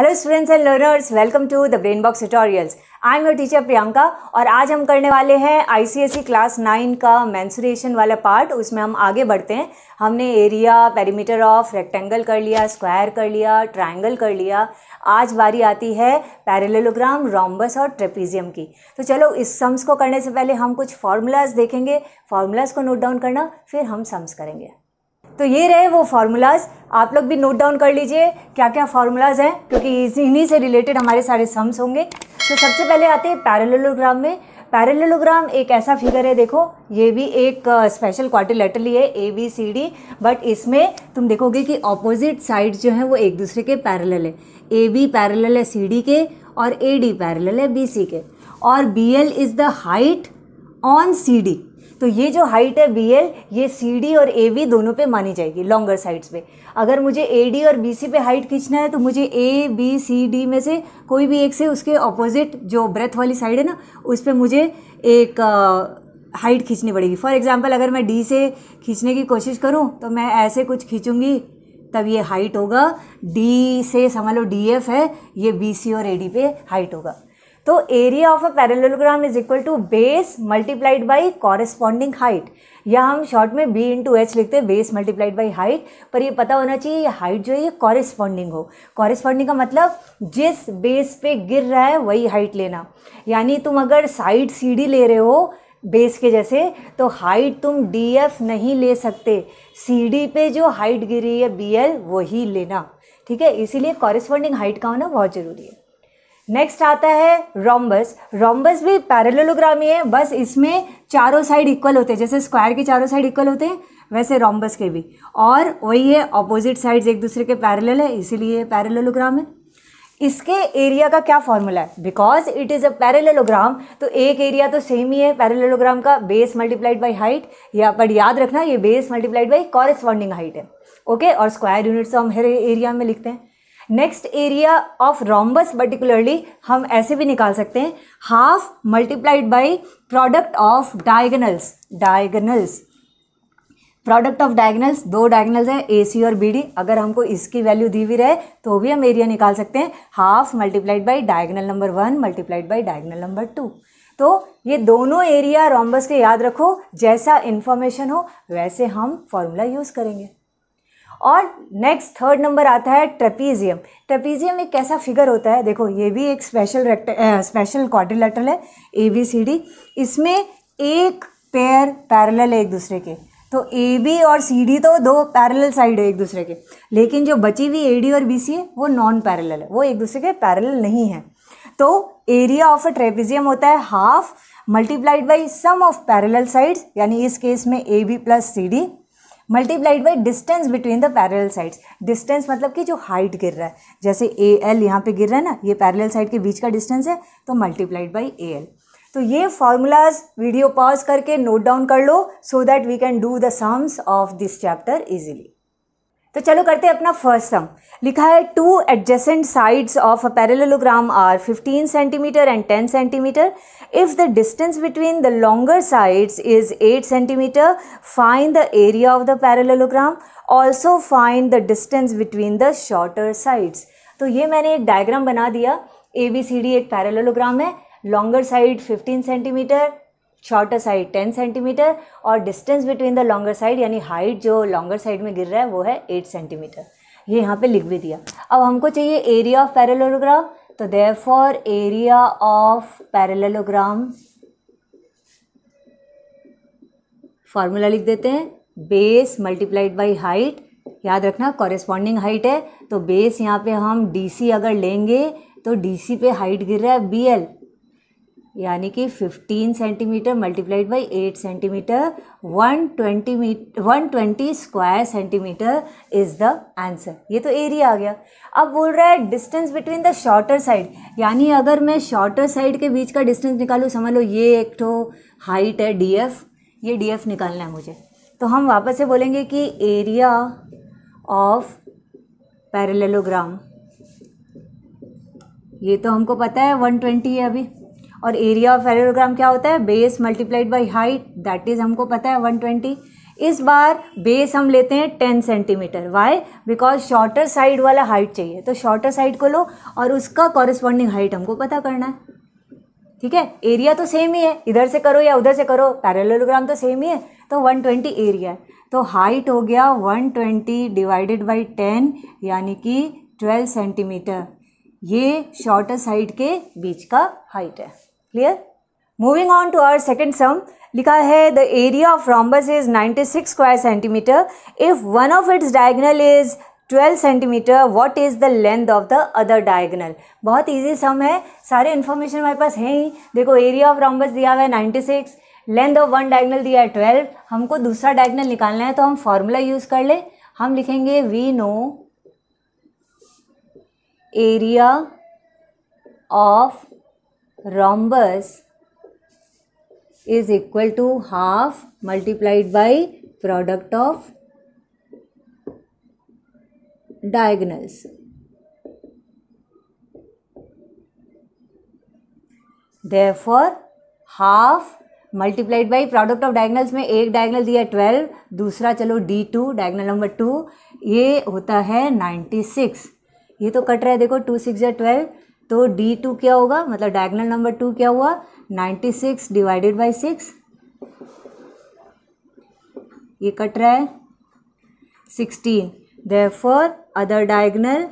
Hello students and learners welcome to the Brain Box Tutorials I am your teacher Priyanka और आज हम करने वाले हैं आईसीएसई क्लास नाइन का मैंसुरेशन वाला पार्ट उसमें हम आगे बढ़ते हैं हमने एरिया पेरीमीटर ऑफ रेक्टेंगल कर लिया स्क्वायर कर लिया ट्रायंगल कर लिया आज बारी आती है पैरेललोग्राम रोम्बस और ट्रेपीजियम की तो चलो इस सम्स को करने से पहले हम कुछ फार्मूलाज देखेंगे फार्मूलाज को नोट डाउन करना फिर हम सम्स करेंगे तो ये रहे वो फार्मूलाज आप लोग भी नोट डाउन कर लीजिए क्या क्या फार्मूलाज हैं क्योंकि इन्हीं से रिलेटेड हमारे सारे सम्स होंगे तो सबसे पहले आते हैं पैरेललोग्राम में पैरेललोग्राम एक ऐसा फिगर है देखो ये भी एक स्पेशल ही है A B C D but इसमें तुम देखोगे कि ऑपोजिट साइड जो है वो एक दूसरे के पैरल है ए बी पैरल है सी डी के और ए डी पैरल है बी सी के और B L is the height on C D तो ये जो हाइट है बी एल ये सी डी और ए बी दोनों पे मानी जाएगी लॉन्गर साइड्स पे अगर मुझे ए डी और बी सी पे हाइट खींचना है तो मुझे ए बी सी डी में से कोई भी एक से उसके ऑपोजिट जो ब्रेथ वाली साइड है ना उस पर मुझे एक हाइट खींचनी पड़ेगी फॉर एग्ज़ाम्पल अगर मैं डी से खींचने की कोशिश करूँ तो मैं ऐसे कुछ खींचूँगी तब ये हाइट होगा डी से समझ लो डी एफ है ये बी सी और ए डी पे हाइट होगा तो area of a parallelogram is equal to base multiplied by corresponding height या हम शॉर्ट में बी इंटू एच लिखते हैं बेस मल्टीप्लाइड बाई हाइट पर ये पता होना चाहिए ये हाइट जो है ये कॉरेस्पॉन्डिंग हो कॉरेस्पॉन्डिंग का मतलब जिस बेस पे गिर रहा है वही हाइट लेना यानी तुम अगर साइड सीढ़ी ले रहे हो बेस के जैसे तो हाइट तुम डी एफ नहीं ले सकते सीढ़ी पे जो हाइट गिरी है बी एल वही लेना ठीक है इसीलिए कॉरेस्पॉन्डिंग हाइट का होना बहुत ज़रूरी है नेक्स्ट आता है रोम्बस रोम्बस भी पैरेललोग्राम ही है बस इसमें चारों साइड इक्वल होते हैं जैसे स्क्वायर के चारों साइड इक्वल होते हैं वैसे रोम्बस के भी और वही है ऑपोजिट साइड्स एक दूसरे के पैरेलल है इसीलिए पैरेलोलोग्राम है इसके एरिया का क्या फॉर्मूला है because it is a parallelogram तो एक एरिया तो सेम ही है पैरेललोग्राम का बेस मल्टीप्लाइड बाई हाइट या पर याद रखना ये base multiplied by corresponding height है ओके और स्क्वायर यूनिट्स हम हर एरिया में लिखते हैं next area of rhombus particularly हम ऐसे भी निकाल सकते हैं half multiplied by product of diagonals diagonals product of diagonals दो डायगनल्स हैं ए सी और बी डी अगर हमको इसकी वैल्यू दी हुई रहे तो भी हम एरिया निकाल सकते हैं half multiplied by diagonal number one multiplied by diagonal number two तो ये दोनों एरिया रॉम्बस के याद रखो जैसा इन्फॉर्मेशन हो वैसे हम फॉर्मूला यूज़ करेंगे और नेक्स्ट थर्ड नंबर आता है ट्रेपीजियम ट्रेपीजियम एक कैसा फिगर होता है देखो ये भी एक स्पेशल रेक्ट स्पेशल क्वाड्रिलेटरल है ए बी सी डी इसमें एक पेयर पैरेलल है एक दूसरे के तो ए बी और सी डी तो दो पैरेलल साइड है एक दूसरे के लेकिन जो बची हुई ए डी और बी सी है वो नॉन पैरेलल है वो एक दूसरे के पैरेलल नहीं है तो एरिया ऑफ अ ट्रेपीजियम होता है half multiplied by sum of parallel sides यानी इस केस में A B plus C D multiplied by distance between the parallel sides distance मतलब कि जो हाइट गिर रहा है जैसे ए एल यहाँ पर गिर रहा है ना ये पैरल साइड के बीच का डिस्टेंस है तो मल्टीप्लाइड बाई ए एल तो ये फॉर्मूलाज वीडियो पॉज करके नोट डाउन कर लो so that we can do the sums of this chapter easily तो चलो करते हैं अपना फर्स्ट सम लिखा है two adjacent sides of a parallelogram are 15 centimetre and 10 centimetre if the distance between the longer sides is 8 centimetre find the area of the parallelogram also find the distance between the shorter sides तो ये मैंने एक diagram बना दिया A B C D एक parallelogram है longer side 15 centimetre shorter side ten centimetre और distance between the longer side यानी हाइट जो लॉन्गर साइड में गिर रहा है वो है एट सेंटीमीटर ये यहाँ पे लिख भी दिया अब हमको चाहिए एरिया ऑफ पैरेलोग्राम तो therefore area of parallelogram formula लिख देते हैं बेस मल्टीप्लाइड बाई हाइट याद रखना कॉरेस्पॉन्डिंग हाइट है तो बेस यहाँ पे हम डी अगर लेंगे तो डी पे हाइट गिर रहा है बी एल यानी कि 15 centimetre multiplied by 8 centimetre 120 metre 120 square centimetre is the answer ये तो एरिया आ गया अब बोल रहा है distance between the shorter side यानी अगर मैं शॉर्टर साइड के बीच का डिस्टेंस निकालूँ समझ लो ये एक तो हाइट है डी एफ ये डी एफ निकालना है मुझे तो हम वापस से बोलेंगे कि एरिया ऑफ पैरेललोग्राम ये तो हमको पता है 120 है अभी और एरिया ऑफ एरोग्राम क्या होता है base multiplied by height that is हमको पता है वन ट्वेंटी इस बार बेस हम लेते हैं ten centimetre why because shorter side वाला हाइट चाहिए तो शॉर्टर साइड को लो और उसका कॉरेस्पॉन्डिंग हाइट हमको पता करना है ठीक है एरिया तो सेम ही है इधर से करो या उधर से करो पैरेलोग्राम तो सेम ही है तो 120 एरिया है तो हाइट हो गया 120 डिवाइडेड बाई 10 यानी कि 12 सेंटीमीटर ये शॉर्टर साइड के बीच का हाइट है clear moving on to our second sum लिखा है the area of rhombus is 96 square centimetre if one of its diagonal is 12 centimetre what is the length of the other diagonal बहुत easy sum है सारे information हमारे पास है ही देखो area of rhombus दिया हुआ है 96 लेंथ ऑफ वन डायगनल दिया है 12 हमको दूसरा डायगनल निकालना है तो हम फॉर्मूला यूज़ कर ले हम लिखेंगे we know area of rhombus is equal to half multiplied by product of diagonals. Therefore, half multiplied by product of diagonals में एक डायगनल दिया ट्वेल्व दूसरा चलो D two diagonal number two ये होता है नाइन्टी सिक्स ये तो कट रहा है देखो टू सिक्स या ट्वेल्व तो डी टू क्या होगा मतलब डायगनल नंबर टू क्या हुआ ninety six divided by six ये कट रहा है sixteen for other diagonal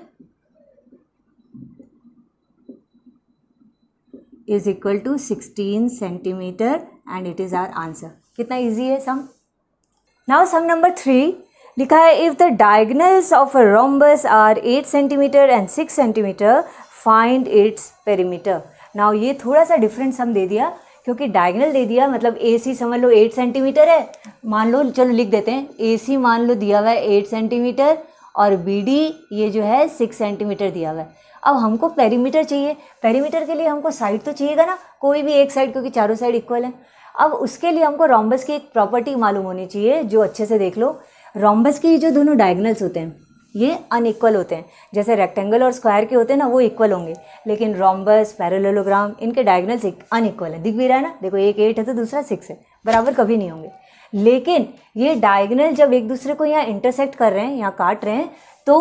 is equal to sixteen centimetre and it is our answer कितना इजी है sum now sum number three लिखा है if the diagonals of a rhombus are eight centimetre and six centimetre find its perimeter now ये थोड़ा सा difference हम दे दिया क्योंकि डायगनल दे दिया मतलब ए सी समझ लो एट सेंटीमीटर है मान लो चलो लिख देते हैं ए सी मान लो दिया हुआ है एट सेंटीमीटर और बी डी ये जो है सिक्स सेंटीमीटर दिया हुआ है अब हमको पेरीमीटर चाहिए पेरीमीटर के लिए हमको साइड तो चाहिएगा ना कोई भी एक साइड क्योंकि चारों साइड इक्वल है अब उसके लिए हमको रोम्बस की एक प्रॉपर्टी मालूम होनी चाहिए जो अच्छे से देख लो रॉम्बस के जो दोनों डायगनल्स होते हैं ये अनइक्वल होते हैं जैसे रेक्टेंगल और स्क्वायर के होते हैं ना वो इक्वल होंगे लेकिन रॉम्बस पैरेललोग्राम इनके डायगनल्स अनइक्वल है दिख भी रहा है ना देखो एक एट है तो दूसरा सिक्स है बराबर कभी नहीं होंगे लेकिन ये डायगनल जब एक दूसरे को यहाँ इंटरसेक्ट कर रहे हैं यहाँ काट रहे हैं तो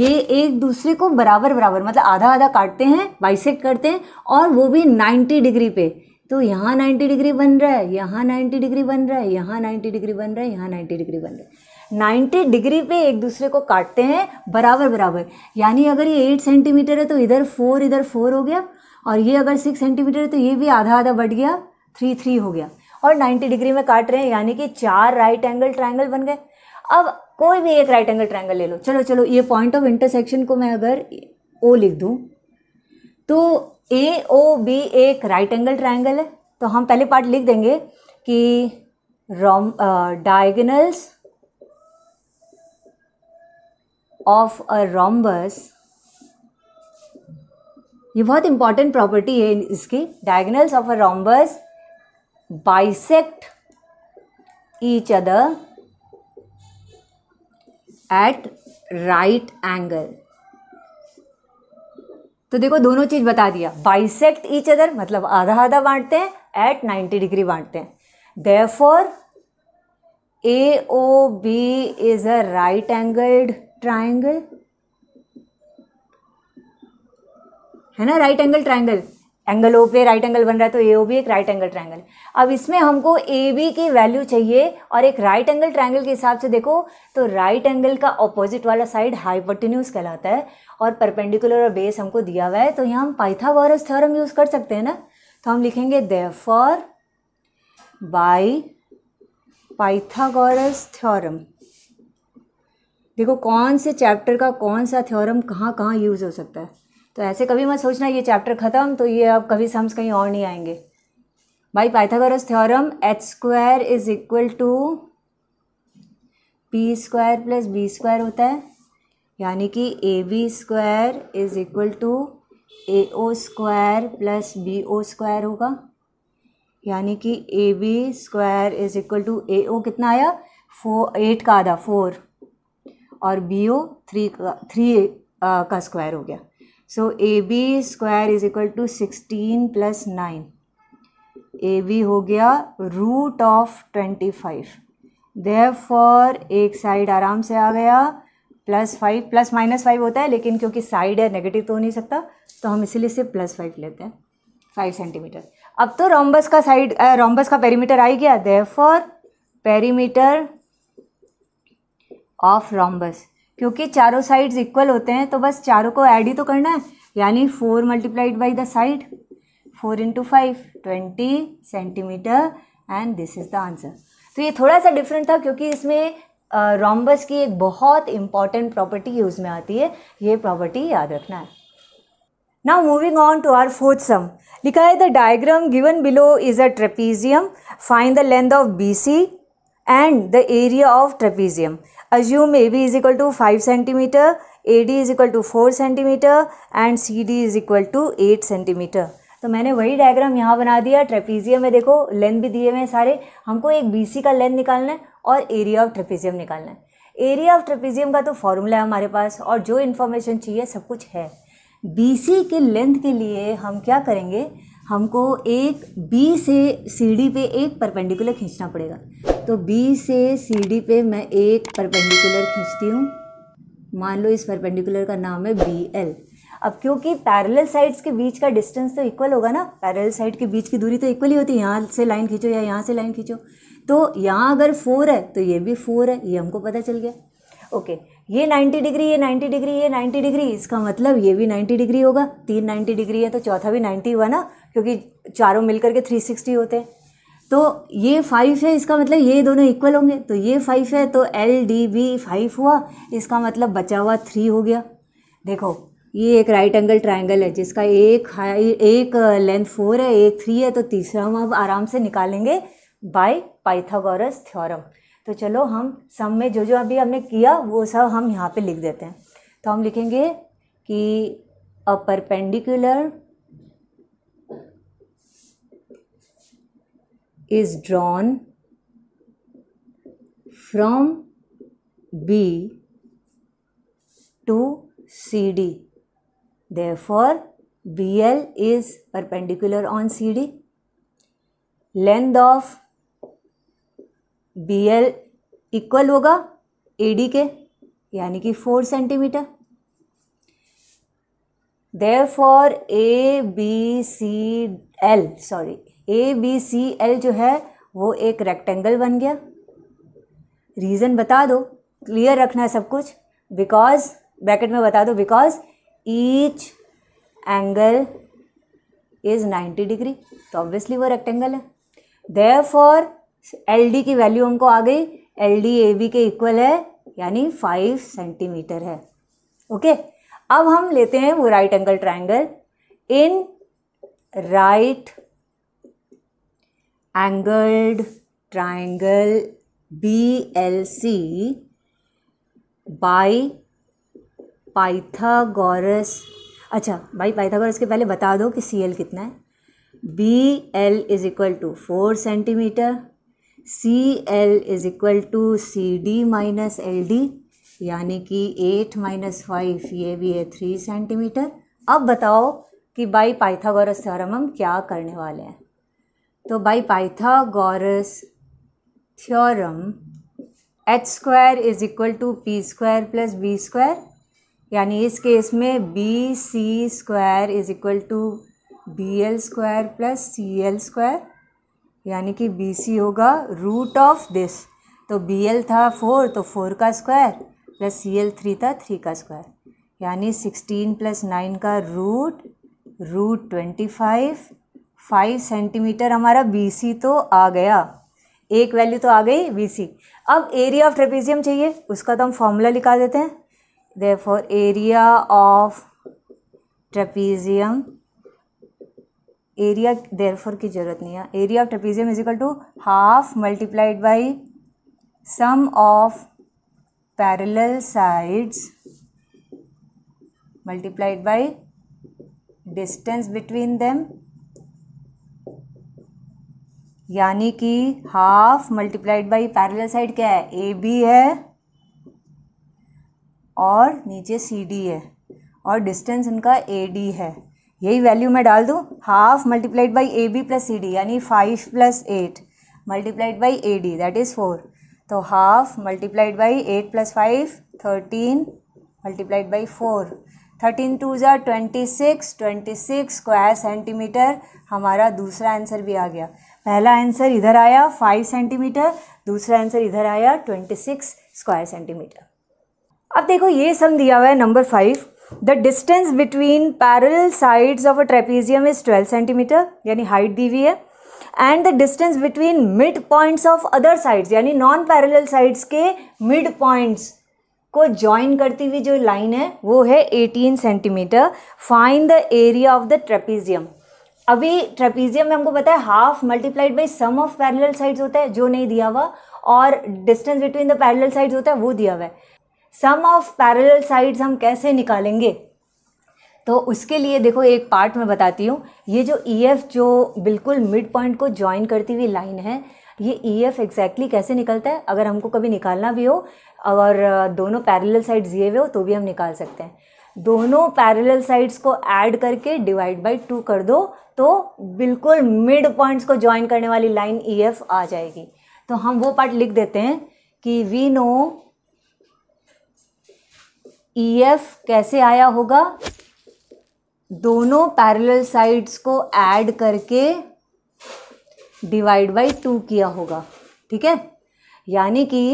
ये एक दूसरे को बराबर बराबर मतलब आधा आधा काटते हैं बाइसेक करते हैं और वो भी 90 डिग्री पे तो यहाँ 90 डिग्री बन रहा है यहाँ 90 डिग्री बन रहा है यहाँ 90 डिग्री बन रहा है यहाँ 90 डिग्री बन रहा है 90 डिग्री पे एक दूसरे को काटते हैं बराबर बराबर यानी अगर ये 8 सेंटीमीटर है तो इधर 4 इधर 4 हो गया और ये अगर 6 सेंटीमीटर है तो ये भी आधा आधा बढ़ गया थ्री थ्री हो गया और 90 डिग्री में काट रहे हैं यानी कि चार राइट एंगल ट्राइंगल बन गए अब कोई भी एक राइट एंगल ट्राइंगल ले लो चलो चलो ये पॉइंट ऑफ इंटरसेक्शन को मैं अगर ओ लिख दूँ तो ए ओ बी एक राइट एंगल ट्राइंगल है तो हम पहले पार्ट लिख देंगे कि रॉम डायगनल्स ऑफ अ रोम्बस ये बहुत इंपॉर्टेंट प्रॉपर्टी है इसकी diagonals of a rhombus bisect each other at right angle तो देखो दोनों चीज़ बता दिया बाइसेक्ट ईच अदर मतलब आधा आधा बांटते हैं एट 90 डिग्री बांटते हैं therefore A O B is a right angled triangle है ना right angle triangle angle O पे राइट एंगल बन रहा है तो ए ओ भी एक राइट एंगल ट्रायंगल अब इसमें हमको ए बी की वैल्यू चाहिए और एक राइट एंगल ट्रायंगल के हिसाब से देखो तो राइट एंगल का ऑपोजिट वाला साइड हाइपोटिन्यूज कहलाता है और परपेंडिकुलर और बेस हमको दिया हुआ है तो यहाँ हम पाइथागोरस थ्योरम यूज़ कर सकते हैं ना तो हम लिखेंगे देफॉर बाई पाइथागोरस थ्योरम देखो कौन से चैप्टर का कौन सा थ्योरम कहाँ कहाँ यूज़ हो सकता है तो ऐसे कभी मत सोचना ये चैप्टर ख़त्म तो ये अब कभी सम्स कहीं और नहीं आएंगे भाई Pythagoras theorem H square is equal to P square plus B square होता है यानी कि A B square is equal to A O square plus B O square होगा यानी कि A B square is equal to A O कितना आया four eight का आधा फोर और बी ओ थ्री का थ्री का स्क्वायर हो गया so A B square is equal to sixteen plus nine A B हो गया root of twenty five for एक साइड आराम से आ गया plus five plus minus five होता है लेकिन क्योंकि साइड है नेगेटिव तो हो नहीं सकता तो हम इसीलिए सिर्फ प्लस फाइव लेते हैं फाइव सेंटीमीटर अब तो रोम्बस का साइड रोम्बस का पेरीमीटर आ ही गया therefore perimeter of rhombus क्योंकि चारों साइड्स इक्वल होते हैं तो बस चारों को ऐड ही तो करना है यानी four multiplied by the side four into five twenty centimetre and this is the answer तो ये थोड़ा सा डिफरेंट था क्योंकि इसमें रॉम्बस की एक बहुत इंपॉर्टेंट प्रॉपर्टी यूज़ में आती है ये प्रॉपर्टी याद रखना है now moving on to our fourth sum लिखा है the diagram given below is a trapezium find the length of B C and the area of trapezium. Assume AB is equal to 5 D AD is equal to 4 and and CD is equal to 8 centimetre तो मैंने वही diagram यहाँ बना दिया trapezium में देखो length भी दिए हुए हैं सारे हमको एक बीसी का लेंथ निकालना है और एरिया ऑफ ट्रेपीजियम निकालना है एरिया ऑफ ट्रेपीजियम का तो फॉर्मूला है हमारे पास और जो इन्फॉर्मेशन चाहिए सब कुछ है बीसी के लेंथ के लिए हम क्या करेंगे हमको एक बी से सी डी पे एक परपेंडिकुलर खींचना पड़ेगा तो बी से सी डी पे मैं एक परपेंडिकुलर खींचती हूँ मान लो इस परपेंडिकुलर का नाम है बी एल अब क्योंकि पैरेलल साइड्स के बीच का डिस्टेंस तो इक्वल होगा ना पैरेलल साइड के बीच की दूरी तो इक्वल ही होती है यहाँ से लाइन खींचो या यहाँ से लाइन खींचो तो यहाँ अगर फोर है तो ये भी फोर है ये हमको पता चल गया ओके ये 90 डिग्री ये 90 डिग्री ये 90 डिग्री इसका मतलब ये भी 90 डिग्री होगा तीन 90 डिग्री है तो चौथा भी 90 हुआ ना क्योंकि चारों मिलकर के थ्री सिक्सटी होते हैं तो ये फाइव है इसका मतलब ये दोनों इक्वल होंगे तो ये फाइव है तो एल डी बी फाइव हुआ इसका मतलब बचा हुआ थ्री हो गया देखो ये एक राइट एंगल ट्राइंगल है जिसका एक हाई एक लेंथ uh, फोर है एक थ्री है तो तीसरा हम अब आराम से निकालेंगे बाय पाइथागोरस थ्योरम तो चलो हम सम में जो जो अभी हमने किया वो सब हम यहाँ पे लिख देते हैं तो हम लिखेंगे कि a perpendicular is drawn from B to CD. Therefore, BL is perpendicular on CD. Length of BL equal होगा AD के यानी कि 4 centimetre Therefore, A B C L sorry A B C L जो है वो एक रेक्टेंगल बन गया रीज़न बता दो क्लियर रखना है सब कुछ बिकॉज ब्रैकेट में बता दो because each angle is 90 degree तो ऑब्वियसली वो रेक्टेंगल है देर फॉर एल डी की वैल्यू हमको आ गई एल डी ए बी के इक्वल है यानी फाइव सेंटीमीटर है ओके okay? अब हम लेते हैं वो right angle triangle in right angled triangle BLC by Pythagoras अच्छा भाई पाइथागोरस के पहले बता दो कि सी एल कितना है B L is equal to four centimetre C L is equal to C D minus L D यानी कि एट माइनस फाइव ये भी है थ्री सेंटीमीटर अब बताओ कि बाई पाइथागोरस थ्योरम हम क्या करने वाले हैं तो by Pythagoras theorem H square is equal to P square plus B square यानी इस केस में B C square is equal to B L square plus C L square यानी कि बी सी होगा रूट ऑफ दिस तो B L था four तो four का square plus C L three था थ्री का स्क्वायर यानी सिक्सटीन प्लस नाइन का root root twenty five five centimetre हमारा बी तो आ गया एक वैल्यू तो आ गई बी सी अब एरिया ऑफ ट्रेपीजियम चाहिए उसका तो हम फॉर्मूला लिखा देते हैं therefore area of trapezium area therefore की ज़रूरत नहीं है area of trapezium equal to half multiplied by sum of parallel sides multiplied by distance between them यानी कि half multiplied by parallel side क्या है ए बी है और नीचे सी डी है और डिस्टेंस इनका ए डी है यही वैल्यू मैं डाल दूँ half multiplied by A B plus C D यानी five plus eight multiplied by A D that is four तो half multiplied by eight plus five thirteen multiplied by four thirteen two ज़ा twenty six twenty six square centimetre हमारा दूसरा answer भी आ गया पहला answer इधर आया फाइव सेंटीमीटर दूसरा आंसर इधर आया ट्वेंटी सिक्स स्क्वायर सेंटीमीटर अब देखो ये सम दिया हुआ है number five the distance between parallel sides of a trapezium is twelve centimetre यानी हाइट दी हुई है and the distance between mid points of other sides यानी नॉन पैरेलल साइड्स के मिड पॉइंट्स को ज्वाइन करती हुई जो लाइन है वो है 18 centimetre find the area of the trapezium अभी ट्रेपीजियम में हमको पता है half multiplied by sum of parallel sides होता है जो नहीं दिया हुआ और distance between the parallel sides होता है वो दिया हुआ है सम ऑफ पैरेलल साइड्स हम कैसे निकालेंगे तो उसके लिए देखो एक पार्ट में बताती हूँ ये जो ई e एफ जो बिल्कुल मिड पॉइंट को ज्वाइन करती हुई लाइन है ये ई एफ एग्जैक्टली कैसे निकलता है अगर हमको कभी निकालना भी हो और दोनों पैरेलल साइड दिए हुए हो तो भी हम निकाल सकते हैं दोनों पैरेलल साइड्स को ऐड करके डिवाइड बाय टू कर दो तो बिल्कुल मिड पॉइंट्स को ज्वाइन करने वाली लाइन ई एफ आ जाएगी तो हम वो पार्ट लिख देते हैं कि वी नो ई एफ कैसे आया होगा दोनों पैरेलल साइड्स को ऐड करके डिवाइड बाय टू किया होगा ठीक है यानी कि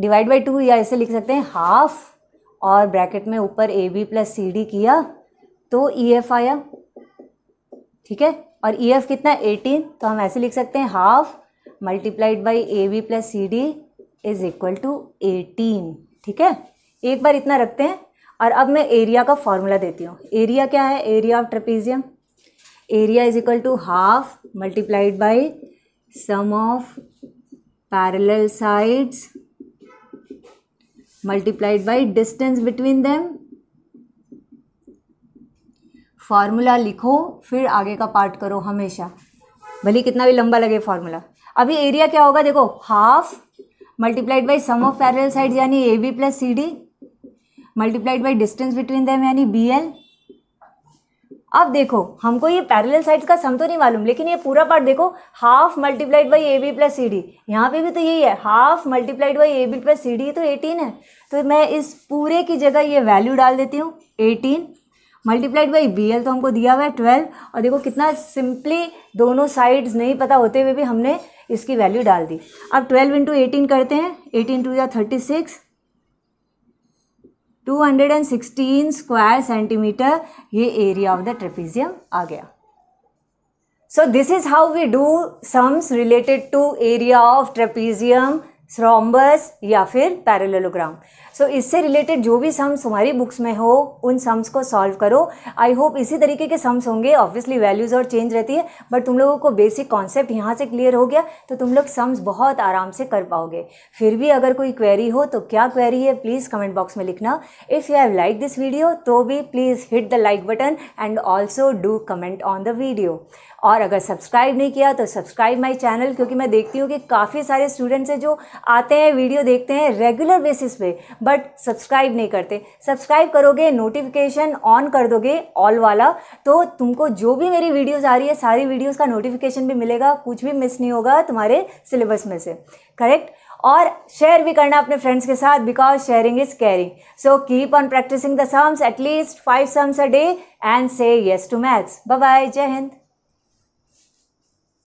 डिवाइड बाय टू या ऐसे लिख सकते हैं हाफ और ब्रैकेट में ऊपर A B plus C D किया तो ई e एफ आया ठीक है और ई e एफ कितना एटीन तो हम ऐसे लिख सकते हैं half multiplied by A B plus C D is equal to eighteen ठीक है एक बार इतना रखते हैं और अब मैं एरिया का फॉर्मूला देती हूँ एरिया क्या है area of trapezium area is equal to half multiplied by sum of parallel sides multiplied by distance between them formula लिखो फिर आगे का पार्ट करो हमेशा भले कितना भी लंबा लगे फार्मूला अभी एरिया क्या होगा देखो half multiplied by sum of parallel side यानी A B plus C D multiplied by distance between them यानी बी एल अब देखो हमको ये पैरेलल साइड्स का सम तो नहीं मालूम लेकिन ये पूरा पार्ट देखो half multiplied by A B plus C D यहाँ पे भी तो यही है half multiplied by A B plus C D तो एटीन है तो मैं इस पूरे की जगह ये वैल्यू डाल देती हूँ eighteen multiplied by B L तो हमको दिया हुआ है ट्वेल्व और देखो कितना सिंपली दोनों साइड्स नहीं पता होते हुए भी हमने इसकी वैल्यू डाल दी अब ट्वेल्व इंटू एटीन करते हैं एटीन टू या थर्टी सिक्स 216 स्क्वायर सेंटीमीटर ये एरिया ऑफ द ट्रेपीजियम आ गया so this is how we do sums related to area of trapezium rhombus या फिर पैरेललोग्राम सो so, इससे रिलेटेड जो भी सम्स हमारी बुक्स में हो उन सम्स को सॉल्व करो आई होप इसी तरीके के सम्स होंगे ऑब्वियसली वैल्यूज़ और चेंज रहती है बट तुम लोगों को बेसिक कॉन्सेप्ट यहाँ से क्लियर हो गया तो तुम लोग सम्स बहुत आराम से कर पाओगे फिर भी अगर कोई क्वेरी हो तो क्या क्वेरी है प्लीज़ कमेंट बॉक्स में लिखना if you have like this video तो भी please hit the like button and also do comment on the video और अगर सब्सक्राइब नहीं किया तो सब्सक्राइब माई चैनल क्योंकि मैं देखती हूँ कि काफ़ी सारे स्टूडेंट्स हैं जो आते हैं वीडियो देखते हैं रेगुलर बेसिस पे बट सब्सक्राइब नहीं करते सब्सक्राइब करोगे नोटिफिकेशन ऑन कर दोगे ऑल वाला तो तुमको जो भी मेरी वीडियोज़ आ रही है सारी वीडियोज़ का नोटिफिकेशन भी मिलेगा कुछ भी मिस नहीं होगा तुम्हारे सिलेबस में से करेक्ट और शेयर भी करना अपने फ्रेंड्स के साथ because sharing is caring so keep on practising the sums at least five sums a day and say yes to maths bye bye जय हिंद